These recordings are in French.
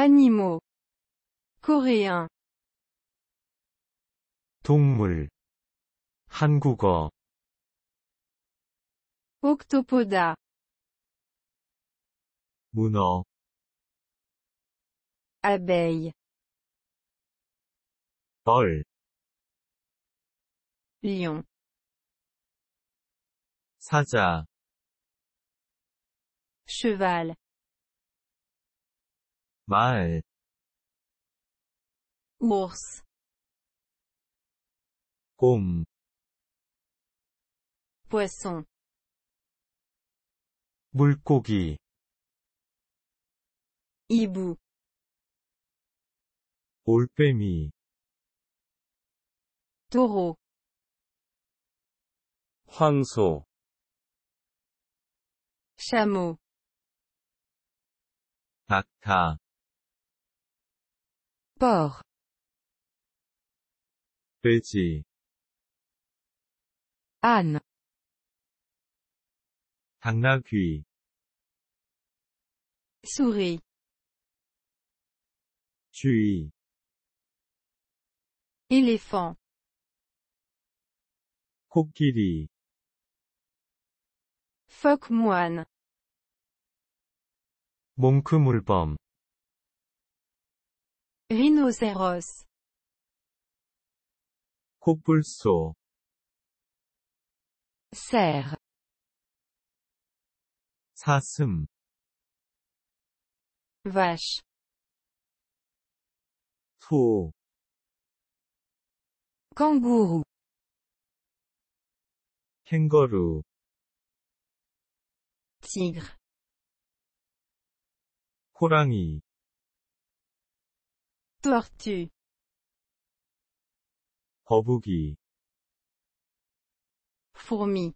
Animaux. Coréen. 동물. 한국어. Octopoda. 문어. Abeille. 벌. Lion. 사자. Cheval. 말을 모스 곰 보에송 물고기 이부 올빼미 도로 황소 샤 h a 타 Port. Petit. Anne. Tangara Souris. Jui. Éléphant. Cuckoï. Phoque moine. Moke rhinocéros 코뿔소 cerf 사슴 vache 소 kangourou 캥거루 tigre 호랑이 tortue 거북이 fourmi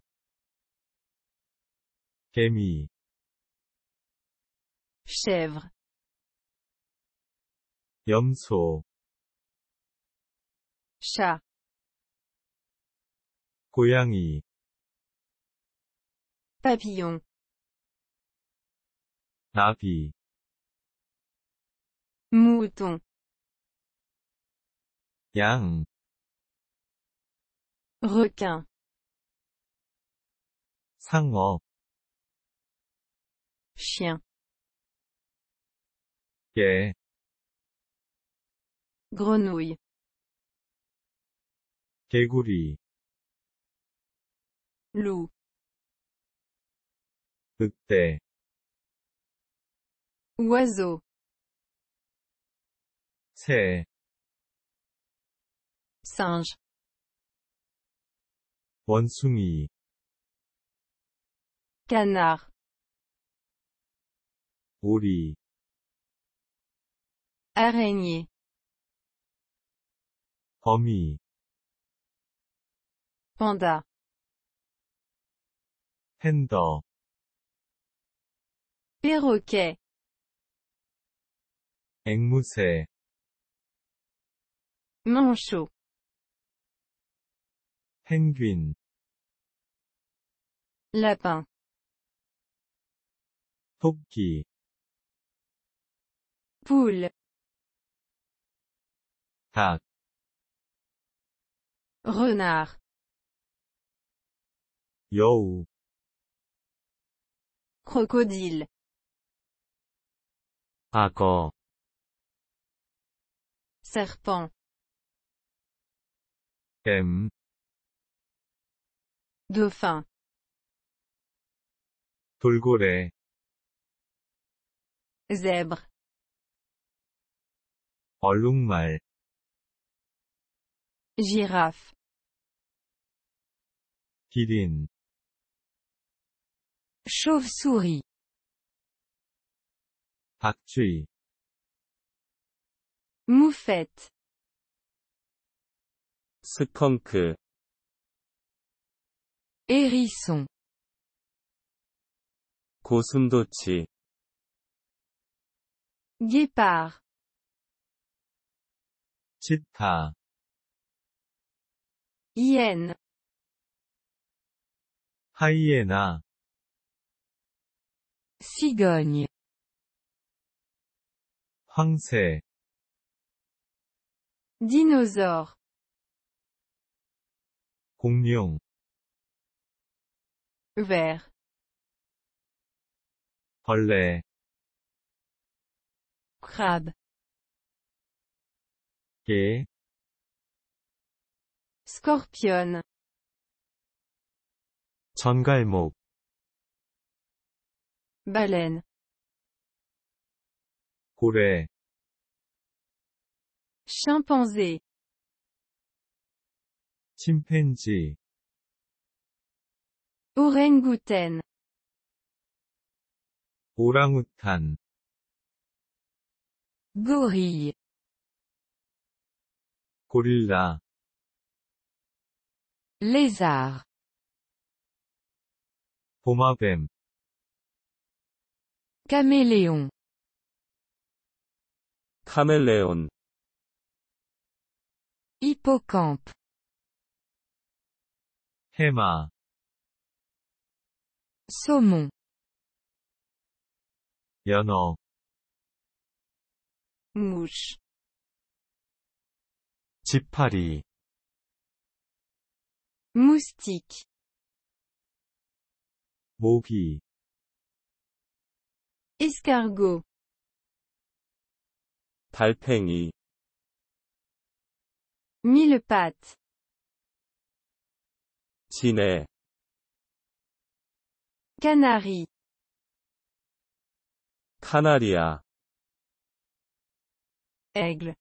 개미 chèvre 염소 chat 고양이 papillon 나비 mouton Yang, requin, sang chien, grenouille, gecko, lou, udder, oiseau, singe 원숭이 canard 오리 araignée famille panda 팬더 perroquet 앵무새 manchot Penguin. Lapin. Hokki. Poule. 닭. Renard. yo Crocodile. Ako. Serpent. M dauphin, 돌고let, zèbre, 얼룩말, giraffe, chauve-souris, bacchuie, moufette, skunk, hérisson kozun guépard chi guepar. tibpa. cigogne. hong dinosaure. Vert. crabe Crab. G. Scorpion. Cheval Baleine. Couleur. Chimpanzé. Chimpanzé. Orangutan. Orangoutan Gorille. Gorilla. Lézard. Pomabem. Caméléon. Caméléon. Hippocampe. Hema. Saumon. Yanal. Mouche. 지파리. Moustique. 모기. Escargot. Palpengi. Mille pattes. Canari Canaria. Aigle.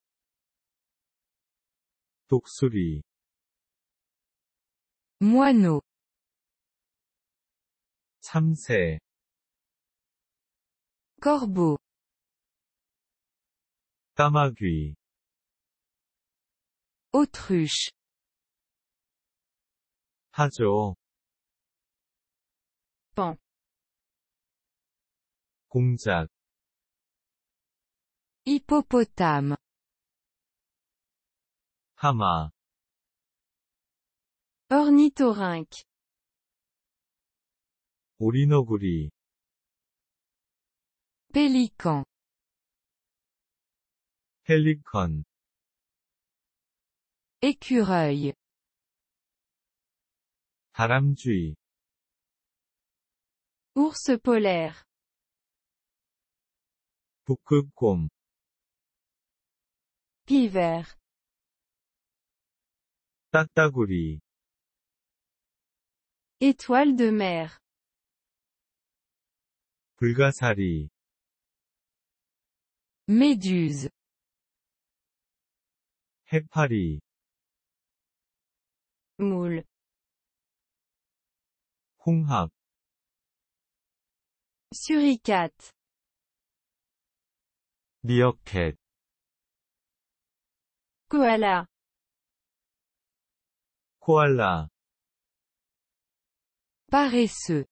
독수리. Moineau. 참새. Corbeau. Tamagui. Autruche. 하죠. 봉 hippopotame hama ornithorynque olinoguri pélican hélicon écureuil haramji Ours polaire. Pukukum. Piver. Tataguri. Étoile de mer. Bulgasari. Méduse. Hepari. Moule. hongha. Suricate. Meerkat. Koala. Koala. Paresseux.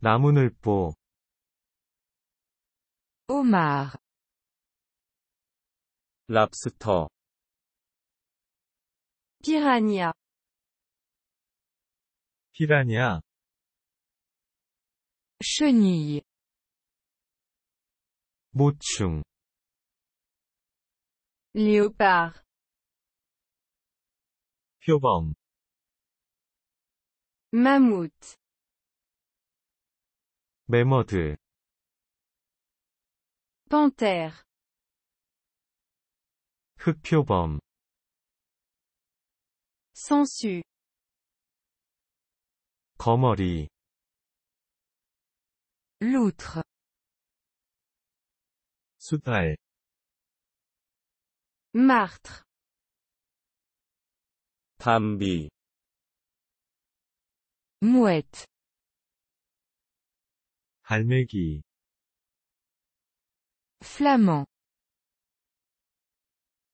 lamunepo. Omar. Lobster. Piranha. Piranha. Chenille. Mouchung. Léopard. Piobom. Mammouth. Mémode. Panthère. Hepiobom. Sensu. Comorie. L'outre. Soutrait. Martre. Tambi. Mouette. Halmegi. Flamand.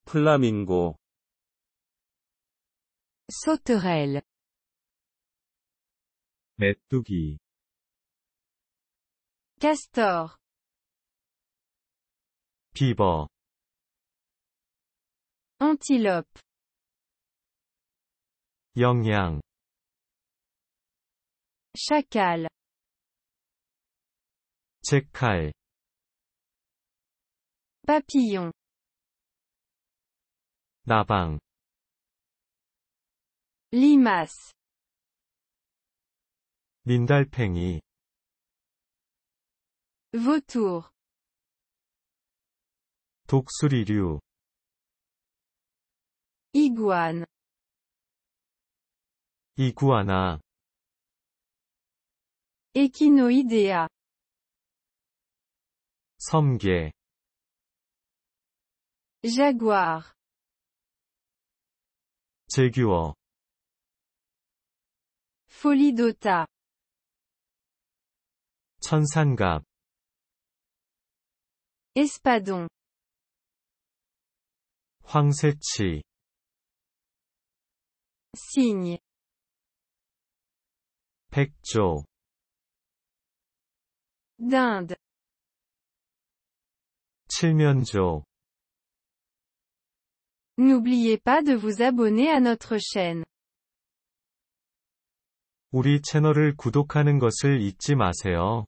Flamingo. Sauterelle. mettuki castor, beaver, antilope, young yang, chacal, chekal, papillon, nabang, limace, lindalpengi, Vautour. 독수리류. Iguane. 이구아나. Echinoidea. 섬개. Jaguar. 제규어. Folie d'Ota. 천상갑. Espadon. 황새치. Signe. 백조. d'Inde, 칠면조. N'oubliez pas de vous abonner à notre chaîne. 우리 채널을 구독하는 것을 잊지 마세요.